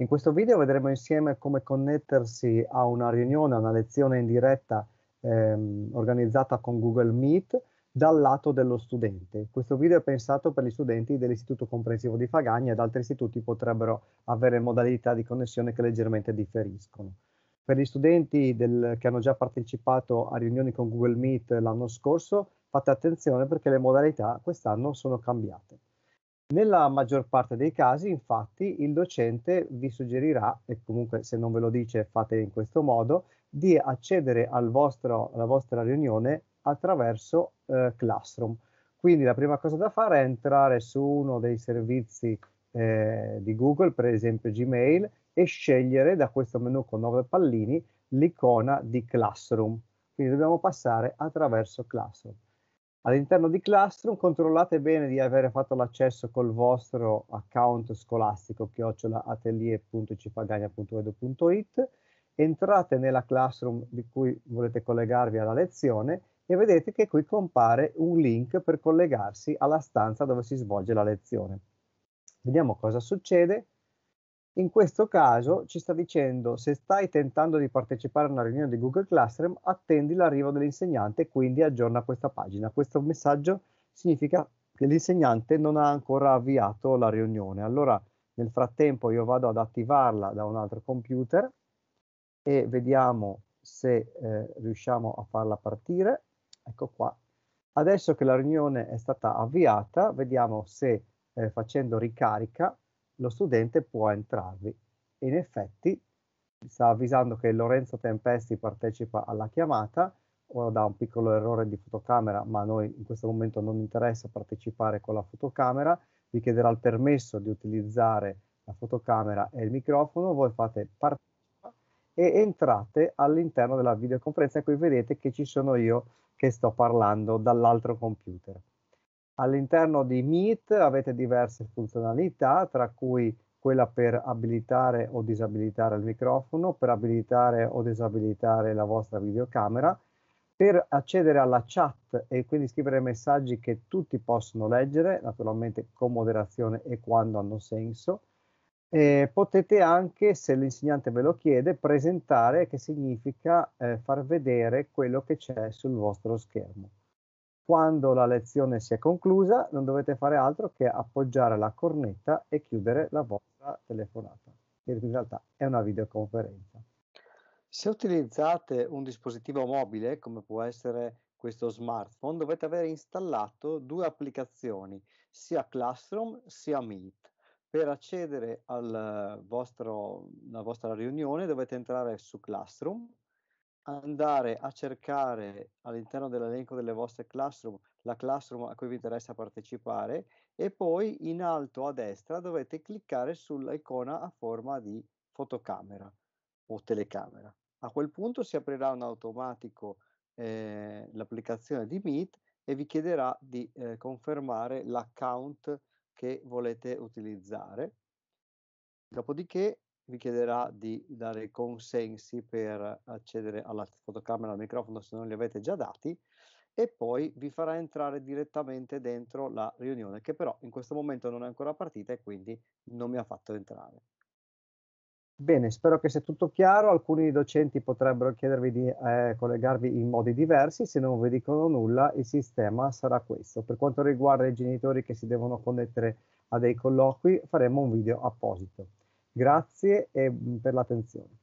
In questo video vedremo insieme come connettersi a una riunione, a una lezione in diretta ehm, organizzata con Google Meet dal lato dello studente. Questo video è pensato per gli studenti dell'Istituto Comprensivo di Fagagna ed altri istituti potrebbero avere modalità di connessione che leggermente differiscono. Per gli studenti del, che hanno già partecipato a riunioni con Google Meet l'anno scorso, fate attenzione perché le modalità quest'anno sono cambiate. Nella maggior parte dei casi, infatti, il docente vi suggerirà, e comunque se non ve lo dice fate in questo modo, di accedere al vostro, alla vostra riunione attraverso eh, Classroom. Quindi la prima cosa da fare è entrare su uno dei servizi eh, di Google, per esempio Gmail, e scegliere da questo menu con 9 pallini l'icona di Classroom. Quindi dobbiamo passare attraverso Classroom. All'interno di Classroom controllate bene di avere fatto l'accesso col vostro account scolastico chiocciolaatelier.cipagagna.edu.it entrate nella Classroom di cui volete collegarvi alla lezione e vedete che qui compare un link per collegarsi alla stanza dove si svolge la lezione. Vediamo cosa succede. In questo caso ci sta dicendo se stai tentando di partecipare a una riunione di Google Classroom, attendi l'arrivo dell'insegnante e quindi aggiorna questa pagina. Questo messaggio significa che l'insegnante non ha ancora avviato la riunione. Allora nel frattempo io vado ad attivarla da un altro computer e vediamo se eh, riusciamo a farla partire. Ecco qua. Adesso che la riunione è stata avviata, vediamo se eh, facendo ricarica lo studente può entrarvi. E in effetti sta avvisando che Lorenzo Tempesti partecipa alla chiamata, ora da un piccolo errore di fotocamera, ma a noi in questo momento non interessa partecipare con la fotocamera, vi chiederà il permesso di utilizzare la fotocamera e il microfono, voi fate partecipa e entrate all'interno della videoconferenza in cui vedete che ci sono io che sto parlando dall'altro computer. All'interno di Meet avete diverse funzionalità, tra cui quella per abilitare o disabilitare il microfono, per abilitare o disabilitare la vostra videocamera, per accedere alla chat e quindi scrivere messaggi che tutti possono leggere, naturalmente con moderazione e quando hanno senso. Eh, potete anche, se l'insegnante ve lo chiede, presentare, che significa eh, far vedere quello che c'è sul vostro schermo. Quando la lezione si è conclusa, non dovete fare altro che appoggiare la cornetta e chiudere la vostra telefonata, che in realtà è una videoconferenza. Se utilizzate un dispositivo mobile, come può essere questo smartphone, dovete aver installato due applicazioni, sia Classroom sia Meet. Per accedere al vostro, alla vostra riunione dovete entrare su Classroom andare a cercare all'interno dell'elenco delle vostre classroom la classroom a cui vi interessa partecipare e poi in alto a destra dovete cliccare sull'icona a forma di fotocamera o telecamera. A quel punto si aprirà in automatico eh, l'applicazione di Meet e vi chiederà di eh, confermare l'account che volete utilizzare. Dopodiché vi chiederà di dare consensi per accedere alla fotocamera e al microfono se non li avete già dati e poi vi farà entrare direttamente dentro la riunione che però in questo momento non è ancora partita e quindi non mi ha fatto entrare. Bene, spero che sia tutto chiaro, alcuni docenti potrebbero chiedervi di eh, collegarvi in modi diversi, se non vi dicono nulla il sistema sarà questo. Per quanto riguarda i genitori che si devono connettere a dei colloqui faremo un video apposito. Grazie e, mm, per l'attenzione.